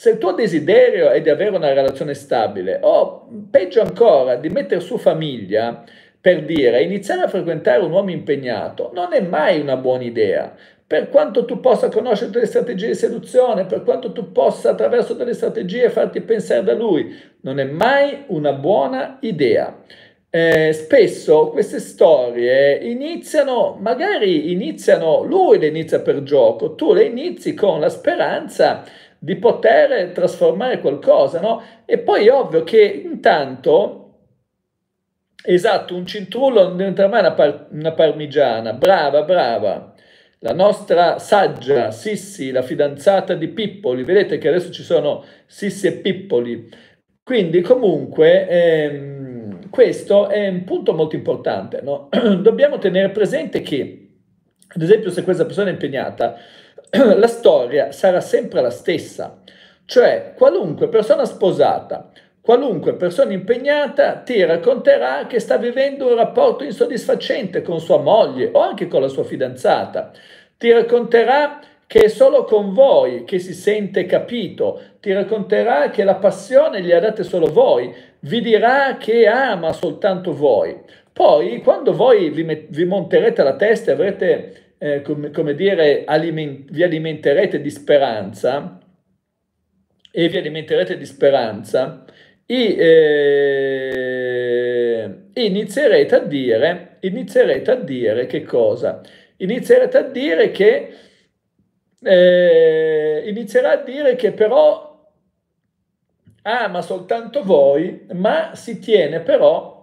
Se il tuo desiderio è di avere una relazione stabile o peggio ancora di mettere su famiglia, per dire iniziare a frequentare un uomo impegnato non è mai una buona idea. Per quanto tu possa conoscere delle strategie di seduzione, per quanto tu possa attraverso delle strategie farti pensare da lui, non è mai una buona idea. Eh, spesso queste storie iniziano, magari iniziano, lui le inizia per gioco, tu le inizi con la speranza di poter trasformare qualcosa, no? E poi è ovvio che intanto Esatto, un cintrullo non diventerà mai una, par una, parmigiana. Brava, brava. La nostra saggia Sissi, la fidanzata di Pippoli. Vedete che adesso ci sono Sissi e Pippoli. Quindi comunque ehm, questo è un punto molto importante. No? Dobbiamo tenere presente che, ad esempio, se questa persona è impegnata, la storia sarà sempre la stessa, cioè qualunque persona sposata, qualunque persona impegnata ti racconterà che sta vivendo un rapporto insoddisfacente con sua moglie o anche con la sua fidanzata, ti racconterà che è solo con voi che si sente capito, ti racconterà che la passione gli ha date solo voi, vi dirà che ama soltanto voi. Poi, quando voi vi, vi monterete la testa e avrete eh, come, come, dire, aliment- vi alimenterete di speranza e vi alimenterete di speranza e, eh, inizierete a dire, inizierete a dire che cosa? Inizierete a dire che, eh, inizierà a dire che però ama ah, soltanto voi, ma si tiene però,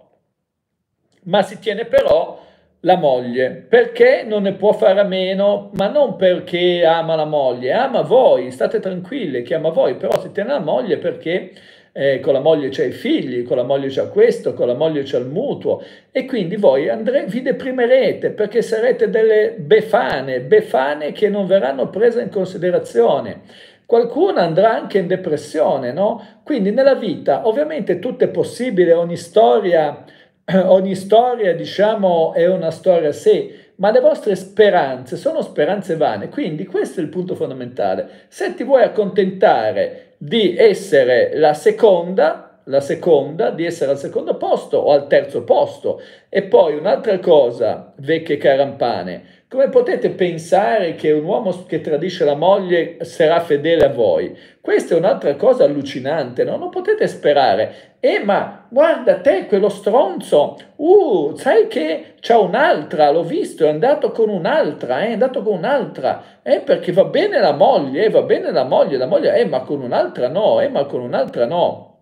ma si tiene però la moglie perché non ne può fare a meno, ma non perché ama la moglie, ama voi, state tranquille che ama voi, però si tiene la moglie perché eh, con la moglie c'è i figli, con la moglie c'è questo, con la moglie c'è il mutuo e quindi voi andre- vi deprimerete perché sarete delle befane, befane che non verranno prese in considerazione. Qualcuno andrà anche in depressione, no? Quindi nella vita ovviamente tutto è possibile, ogni storia ogni storia, diciamo, è una storia a sé, ma le vostre speranze sono speranze vane. Quindi questo è il punto fondamentale. Se ti vuoi accontentare di essere la seconda, la seconda, di essere al secondo posto o al terzo posto, e poi un'altra cosa, vecchie carampane, come potete pensare che un uomo che tradisce la moglie sarà fedele a voi? Questa è un'altra cosa allucinante, no? non potete sperare. Eh, ma guarda te, quello stronzo, uh, sai che c'è un'altra, l'ho visto, è andato con un'altra, eh, è andato con un'altra, eh, perché va bene la moglie, eh, va bene la moglie, la moglie, eh, ma con un'altra no, eh, ma con un'altra no.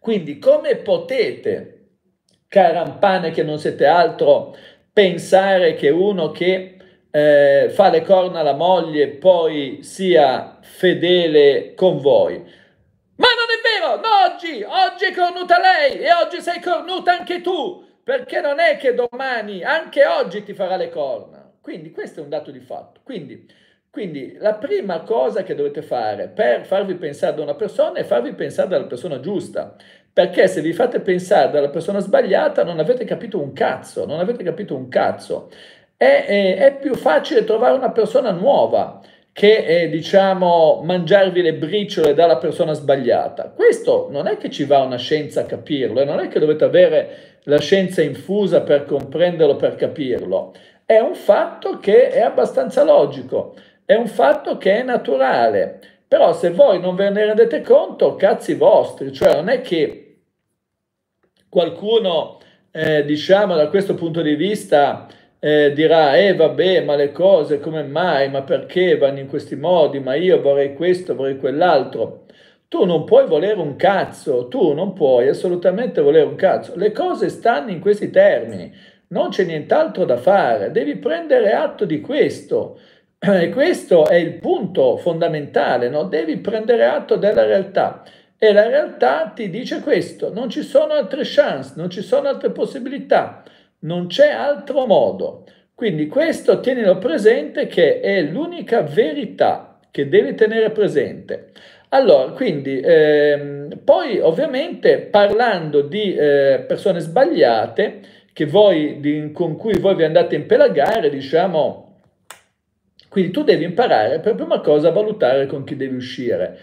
Quindi come potete, carampane che non siete altro, pensare che uno che eh, fa le corna alla moglie poi sia fedele con voi. Ma non è vero, no oggi, oggi è cornuta lei e oggi sei cornuta anche tu, perché non è che domani, anche oggi ti farà le corna. Quindi questo è un dato di fatto. Quindi, quindi la prima cosa che dovete fare per farvi pensare da una persona è farvi pensare dalla persona giusta, perché se vi fate pensare dalla persona sbagliata non avete capito un cazzo, non avete capito un cazzo. È, è, è più facile trovare una persona nuova che è, eh, diciamo mangiarvi le briciole dalla persona sbagliata. Questo non è che ci va una scienza a capirlo e eh, non è che dovete avere la scienza infusa per comprenderlo, per capirlo. È un fatto che è abbastanza logico, è un fatto che è naturale. Però se voi non ve ne rendete conto, cazzi vostri, cioè non è che qualcuno, eh, diciamo, da questo punto di vista eh, dirà, eh vabbè, ma le cose come mai, ma perché vanno in questi modi, ma io vorrei questo, vorrei quell'altro. Tu non puoi volere un cazzo, tu non puoi assolutamente volere un cazzo. Le cose stanno in questi termini, non c'è nient'altro da fare, devi prendere atto di questo. E questo è il punto fondamentale, no? devi prendere atto della realtà. E la realtà ti dice questo, non ci sono altre chance, non ci sono altre possibilità, non c'è altro modo. Quindi questo tienilo presente che è l'unica verità che devi tenere presente. Allora, quindi, ehm, poi ovviamente parlando di eh, persone sbagliate voi, di, con cui voi vi andate a impelagare, diciamo, quindi tu devi imparare per prima cosa a valutare con chi devi uscire